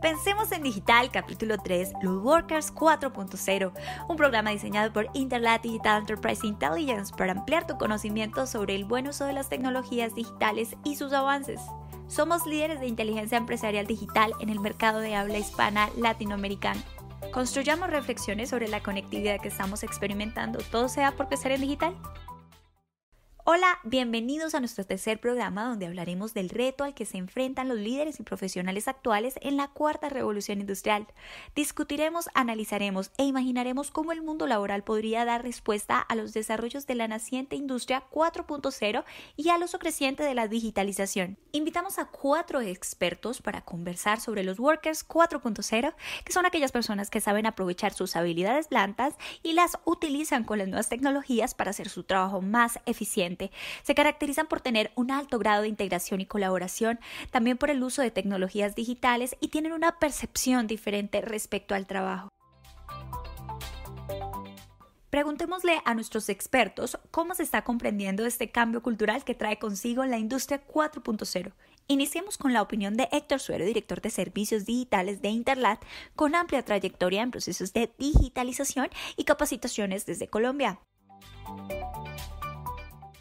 Pensemos en Digital, capítulo 3, Los Workers 4.0, un programa diseñado por Interlat Digital Enterprise Intelligence para ampliar tu conocimiento sobre el buen uso de las tecnologías digitales y sus avances. Somos líderes de inteligencia empresarial digital en el mercado de habla hispana latinoamericano. Construyamos reflexiones sobre la conectividad que estamos experimentando, todo sea por crecer en digital. Hola, bienvenidos a nuestro tercer programa donde hablaremos del reto al que se enfrentan los líderes y profesionales actuales en la cuarta revolución industrial. Discutiremos, analizaremos e imaginaremos cómo el mundo laboral podría dar respuesta a los desarrollos de la naciente industria 4.0 y al uso creciente de la digitalización. Invitamos a cuatro expertos para conversar sobre los workers 4.0, que son aquellas personas que saben aprovechar sus habilidades blandas y las utilizan con las nuevas tecnologías para hacer su trabajo más eficiente se caracterizan por tener un alto grado de integración y colaboración, también por el uso de tecnologías digitales y tienen una percepción diferente respecto al trabajo. Preguntémosle a nuestros expertos cómo se está comprendiendo este cambio cultural que trae consigo la industria 4.0. Iniciemos con la opinión de Héctor Suero, director de servicios digitales de Interlat, con amplia trayectoria en procesos de digitalización y capacitaciones desde Colombia.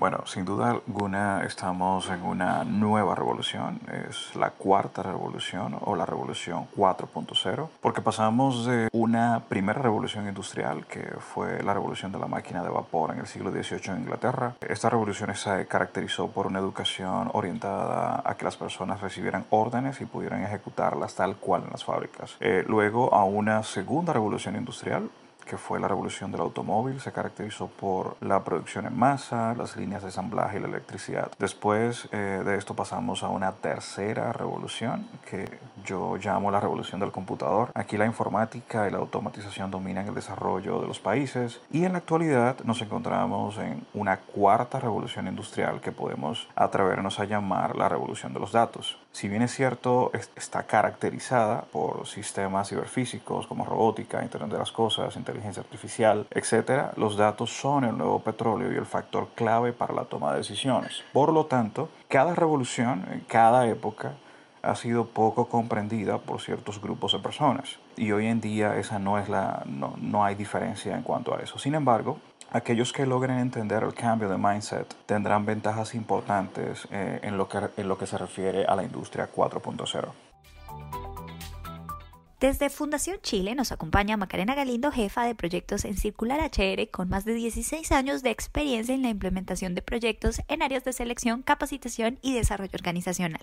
Bueno, sin duda alguna estamos en una nueva revolución, es la cuarta revolución o la revolución 4.0, porque pasamos de una primera revolución industrial que fue la revolución de la máquina de vapor en el siglo XVIII en Inglaterra. Esta revolución se caracterizó por una educación orientada a que las personas recibieran órdenes y pudieran ejecutarlas tal cual en las fábricas. Eh, luego a una segunda revolución industrial que fue la revolución del automóvil, se caracterizó por la producción en masa, las líneas de ensamblaje y la electricidad. Después eh, de esto pasamos a una tercera revolución que yo llamo la revolución del computador. Aquí la informática y la automatización dominan el desarrollo de los países y en la actualidad nos encontramos en una cuarta revolución industrial que podemos atrevernos a llamar la revolución de los datos si bien es cierto, está caracterizada por sistemas ciberfísicos como robótica, Internet de las Cosas, inteligencia artificial, etc., los datos son el nuevo petróleo y el factor clave para la toma de decisiones. Por lo tanto, cada revolución, cada época, ha sido poco comprendida por ciertos grupos de personas. Y hoy en día esa no es la no hay diferencia en cuanto a eso. Sin embargo, Aquellos que logren entender el cambio de mindset tendrán ventajas importantes eh, en, lo que, en lo que se refiere a la industria 4.0. Desde Fundación Chile nos acompaña Macarena Galindo, jefa de proyectos en Circular HR, con más de 16 años de experiencia en la implementación de proyectos en áreas de selección, capacitación y desarrollo organizacional.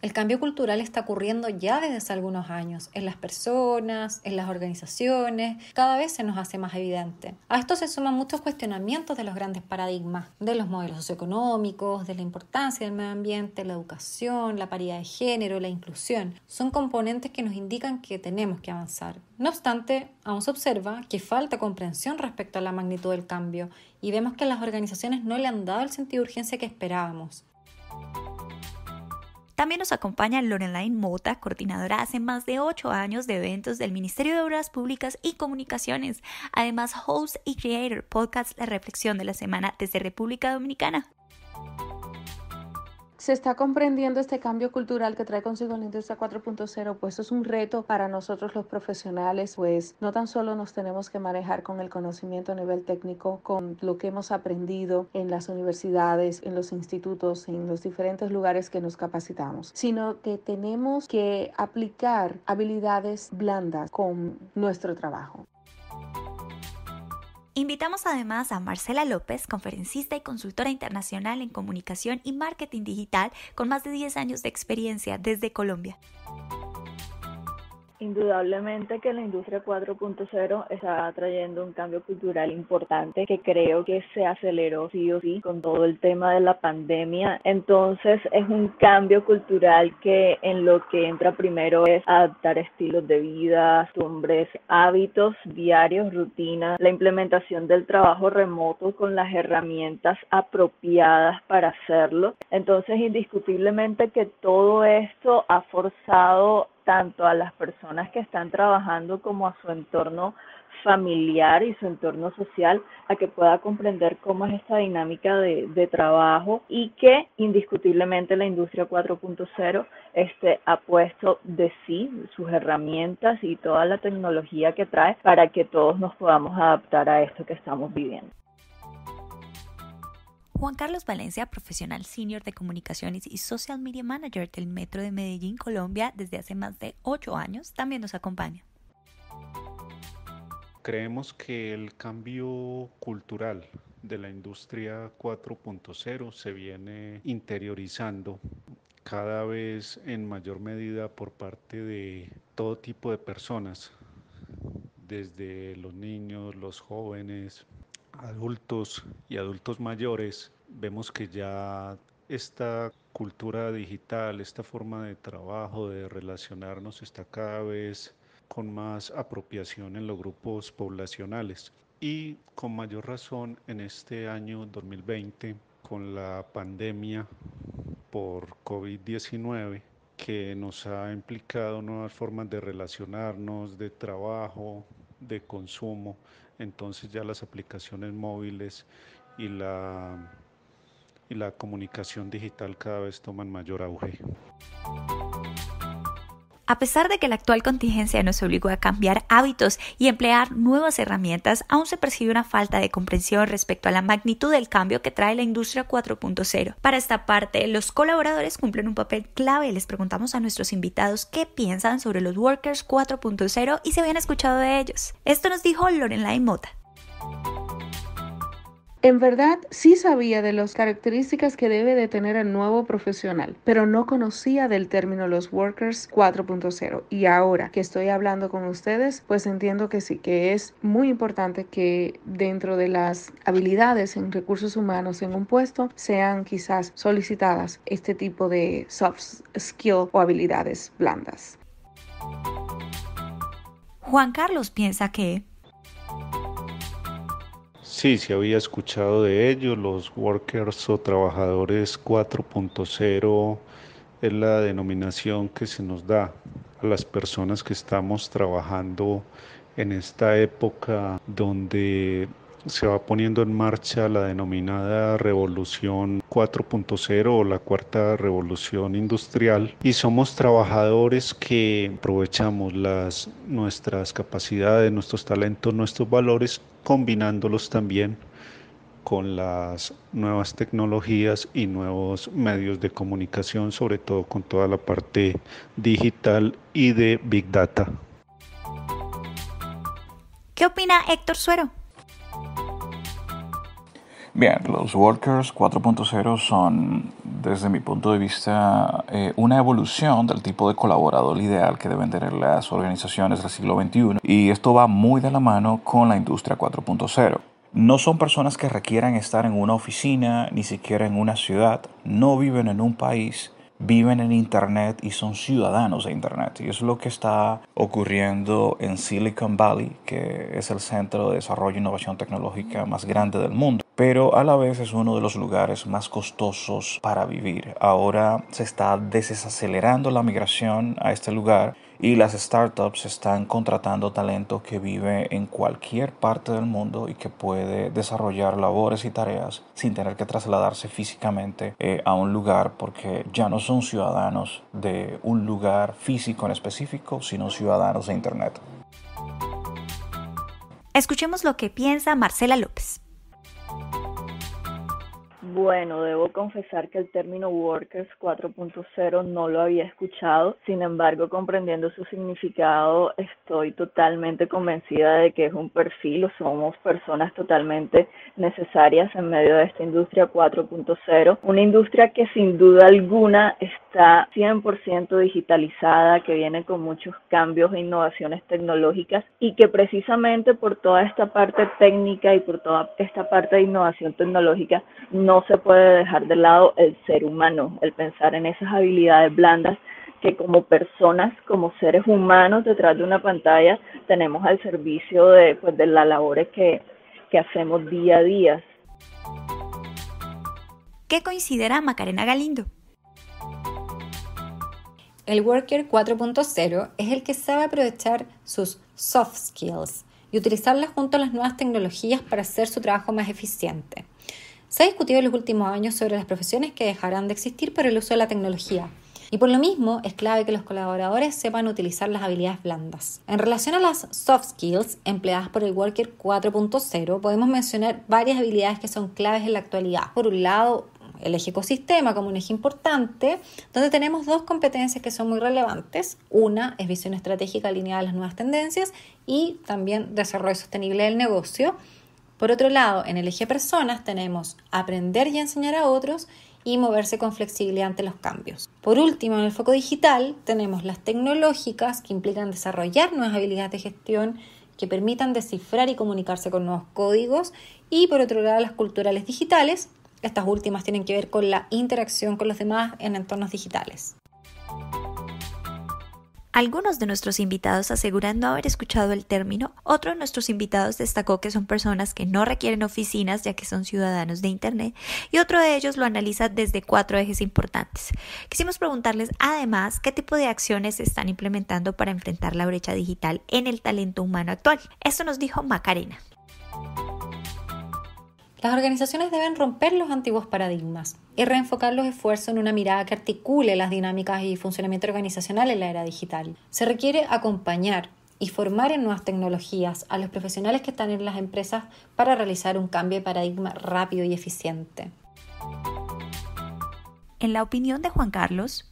El cambio cultural está ocurriendo ya desde hace algunos años, en las personas, en las organizaciones, cada vez se nos hace más evidente. A esto se suman muchos cuestionamientos de los grandes paradigmas, de los modelos socioeconómicos, de la importancia del medio ambiente, la educación, la paridad de género, la inclusión. Son componentes que nos indican que tenemos que avanzar. No obstante, aún se observa que falta comprensión respecto a la magnitud del cambio y vemos que las organizaciones no le han dado el sentido de urgencia que esperábamos. También nos acompaña Lorena Mota, coordinadora hace más de ocho años de eventos del Ministerio de Obras Públicas y Comunicaciones, además host y creator podcast La Reflexión de la Semana desde República Dominicana se está comprendiendo este cambio cultural que trae consigo la industria 4.0, pues es un reto para nosotros los profesionales, pues no tan solo nos tenemos que manejar con el conocimiento a nivel técnico, con lo que hemos aprendido en las universidades, en los institutos, en los diferentes lugares que nos capacitamos, sino que tenemos que aplicar habilidades blandas con nuestro trabajo. Invitamos además a Marcela López, conferencista y consultora internacional en comunicación y marketing digital con más de 10 años de experiencia desde Colombia. Indudablemente que la industria 4.0 está trayendo un cambio cultural importante que creo que se aceleró sí o sí con todo el tema de la pandemia. Entonces es un cambio cultural que en lo que entra primero es adaptar estilos de vida, costumbres, hábitos diarios, rutinas, la implementación del trabajo remoto con las herramientas apropiadas para hacerlo. Entonces indiscutiblemente que todo esto ha forzado tanto a las personas que están trabajando como a su entorno familiar y su entorno social a que pueda comprender cómo es esta dinámica de, trabajo y que indiscutiblemente la industria 4.0 este, ha puesto de sí sus herramientas y toda la tecnología que trae para que todos nos podamos adaptar a esto que estamos viviendo. Juan Carlos Valencia, profesional senior de comunicaciones y social media manager del Metro de Medellín, Colombia, desde hace más de ocho años, también nos acompaña. Creemos que el cambio cultural de la industria 4.0 se viene interiorizando cada vez en mayor medida por parte de todo tipo de personas, desde los niños, los jóvenes, adultos y adultos mayores, vemos que ya esta cultura digital, esta forma de trabajo, de relacionarnos, está cada vez con más apropiación en los grupos poblacionales y con mayor razón en este año 2020 con la pandemia por COVID-19 que nos ha implicado nuevas formas de relacionarnos, de trabajo, de consumo entonces ya las aplicaciones móviles y la, y la comunicación digital cada vez toman mayor auge. A pesar de que la actual contingencia nos obligó a cambiar hábitos y emplear nuevas herramientas, aún se percibe una falta de comprensión respecto a la magnitud del cambio que trae la industria 4.0. Para esta parte, los colaboradores cumplen un papel clave. Les preguntamos a nuestros invitados qué piensan sobre los Workers 4.0 y si habían escuchado de ellos. Esto nos dijo Lorena imota en verdad, sí sabía de las características que debe de tener el nuevo profesional, pero no conocía del término los workers 4.0. Y ahora que estoy hablando con ustedes, pues entiendo que sí, que es muy importante que dentro de las habilidades en recursos humanos en un puesto sean quizás solicitadas este tipo de soft skill o habilidades blandas. Juan Carlos piensa que Sí, se había escuchado de ellos, los workers o trabajadores 4.0 es la denominación que se nos da a las personas que estamos trabajando en esta época donde se va poniendo en marcha la denominada revolución 4.0 o la cuarta revolución industrial y somos trabajadores que aprovechamos las nuestras capacidades, nuestros talentos, nuestros valores combinándolos también con las nuevas tecnologías y nuevos medios de comunicación, sobre todo con toda la parte digital y de Big Data. ¿Qué opina Héctor Suero? Bien, los workers 4.0 son, desde mi punto de vista, eh, una evolución del tipo de colaborador ideal que deben tener las organizaciones del siglo XXI y esto va muy de la mano con la industria 4.0. No son personas que requieran estar en una oficina, ni siquiera en una ciudad, no viven en un país, viven en Internet y son ciudadanos de Internet. Y es lo que está ocurriendo en Silicon Valley, que es el centro de desarrollo e innovación tecnológica más grande del mundo. Pero a la vez es uno de los lugares más costosos para vivir. Ahora se está desacelerando la migración a este lugar y las startups están contratando talento que vive en cualquier parte del mundo y que puede desarrollar labores y tareas sin tener que trasladarse físicamente eh, a un lugar porque ya no son ciudadanos de un lugar físico en específico, sino ciudadanos de Internet. Escuchemos lo que piensa Marcela López. Bueno, debo confesar que el término Workers 4.0 no lo había escuchado, sin embargo, comprendiendo su significado, estoy totalmente convencida de que es un perfil o somos personas totalmente necesarias en medio de esta industria 4.0, una industria que sin duda alguna está está 100% digitalizada, que viene con muchos cambios e innovaciones tecnológicas y que precisamente por toda esta parte técnica y por toda esta parte de innovación tecnológica no se puede dejar de lado el ser humano, el pensar en esas habilidades blandas que como personas, como seres humanos detrás de una pantalla tenemos al servicio de, pues, de las labores que, que hacemos día a día. ¿Qué considera Macarena Galindo? El worker 4.0 es el que sabe aprovechar sus soft skills y utilizarlas junto a las nuevas tecnologías para hacer su trabajo más eficiente. Se ha discutido en los últimos años sobre las profesiones que dejarán de existir por el uso de la tecnología. Y por lo mismo es clave que los colaboradores sepan utilizar las habilidades blandas. En relación a las soft skills empleadas por el Worker 4.0, podemos mencionar varias habilidades que son claves en la actualidad. Por un lado, el eje ecosistema como un eje importante, donde tenemos dos competencias que son muy relevantes. Una es visión estratégica alineada a las nuevas tendencias y también desarrollo sostenible del negocio. Por otro lado, en el eje personas tenemos aprender y enseñar a otros y moverse con flexibilidad ante los cambios. Por último, en el foco digital tenemos las tecnológicas que implican desarrollar nuevas habilidades de gestión que permitan descifrar y comunicarse con nuevos códigos y por otro lado las culturales digitales estas últimas tienen que ver con la interacción con los demás en entornos digitales. Algunos de nuestros invitados aseguran no haber escuchado el término, otro de nuestros invitados destacó que son personas que no requieren oficinas ya que son ciudadanos de Internet y otro de ellos lo analiza desde cuatro ejes importantes. Quisimos preguntarles además qué tipo de acciones están implementando para enfrentar la brecha digital en el talento humano actual. Eso nos dijo Macarena. Las organizaciones deben romper los antiguos paradigmas y reenfocar los esfuerzos en una mirada que articule las dinámicas y funcionamiento organizacional en la era digital. Se requiere acompañar y formar en nuevas tecnologías a los profesionales que están en las empresas para realizar un cambio de paradigma rápido y eficiente. En la opinión de Juan Carlos,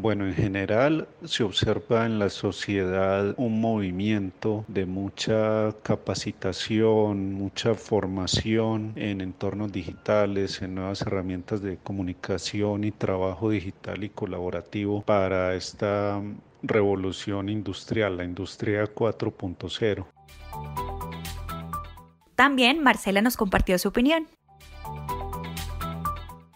bueno, en general se observa en la sociedad un movimiento de mucha capacitación, mucha formación en entornos digitales, en nuevas herramientas de comunicación y trabajo digital y colaborativo para esta revolución industrial, la industria 4.0. También Marcela nos compartió su opinión.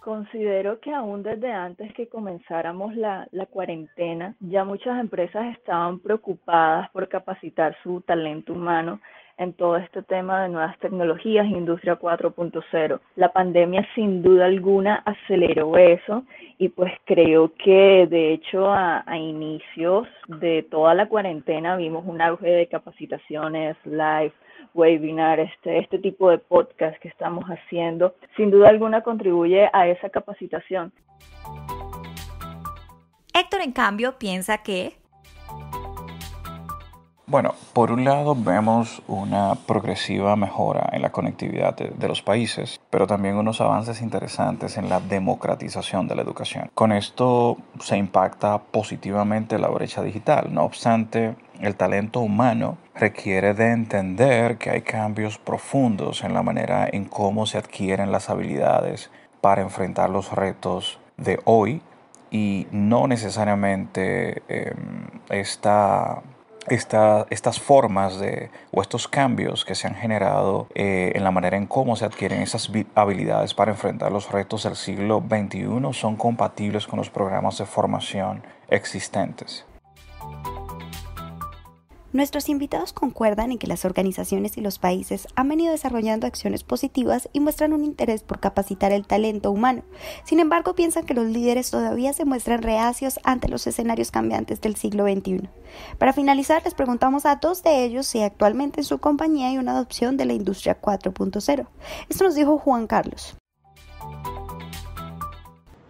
Considero que aún desde antes que comenzáramos la, cuarentena, ya muchas empresas estaban preocupadas por capacitar su talento humano en todo este tema de nuevas tecnologías, industria 4.0. La pandemia sin duda alguna aceleró eso y pues creo que de hecho a inicios de toda la cuarentena vimos un auge de capacitaciones, live, webinar, este, este tipo de podcast que estamos haciendo, sin duda alguna contribuye a esa capacitación. Héctor, en cambio, piensa que bueno, por un lado vemos una progresiva mejora en la conectividad de, los países, pero también unos avances interesantes en la democratización de la educación. Con esto se impacta positivamente la brecha digital. No obstante, el talento humano requiere de entender que hay cambios profundos en la manera en cómo se adquieren las habilidades para enfrentar los retos de hoy y no necesariamente em, esta estas formas de, o estos cambios que se han generado eh, en la manera en cómo se adquieren esas habilidades para enfrentar los retos del siglo XXI son compatibles con los programas de formación existentes. Nuestros invitados concuerdan en que las organizaciones y los países han venido desarrollando acciones positivas y muestran un interés por capacitar el talento humano. Sin embargo, piensan que los líderes todavía se muestran reacios ante los escenarios cambiantes del siglo XXI. Para finalizar, les preguntamos a dos de ellos si actualmente en su compañía hay una adopción de la industria 4.0. Esto nos dijo Juan Carlos.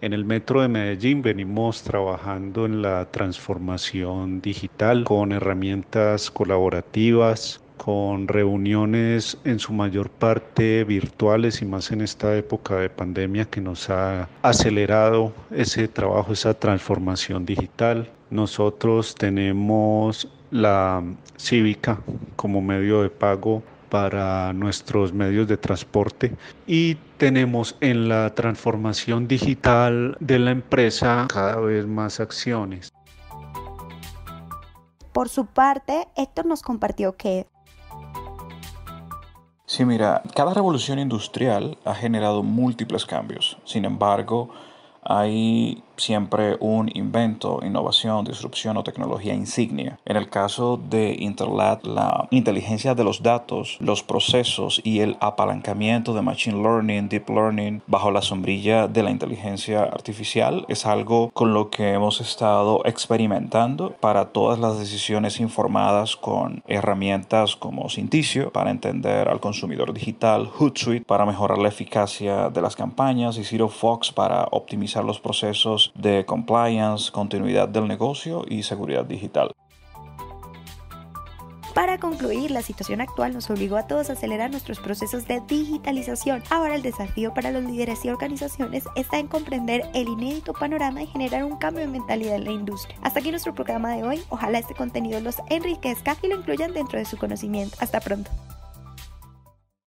En el Metro de Medellín venimos trabajando en la transformación digital con herramientas colaborativas, con reuniones en su mayor parte virtuales y más en esta época de pandemia que nos ha acelerado ese trabajo, esa transformación digital. Nosotros tenemos la cívica como medio de pago para nuestros medios de transporte y tenemos en la transformación digital de la empresa cada vez más acciones. Por su parte, Héctor nos compartió que Sí, mira, cada revolución industrial ha generado múltiples cambios. Sin embargo, hay siempre un invento, innovación, disrupción o tecnología insignia. En el caso de Interlat, la inteligencia de los datos, los procesos y el apalancamiento de Machine Learning, Deep Learning, bajo la sombrilla de la inteligencia artificial, es algo con lo que hemos estado experimentando para todas las decisiones informadas con herramientas como Sinticio para entender al consumidor digital, Hootsuite para mejorar la eficacia de las campañas y Zero Fox para optimizar los procesos de compliance, continuidad del negocio y seguridad digital. Para concluir, la situación actual nos obligó a todos a acelerar nuestros procesos de digitalización. Ahora el desafío para los líderes y organizaciones está en comprender el inédito panorama y generar un cambio de mentalidad en la industria. Hasta aquí nuestro programa de hoy. Ojalá este contenido los enriquezca y lo incluyan dentro de su conocimiento. Hasta pronto.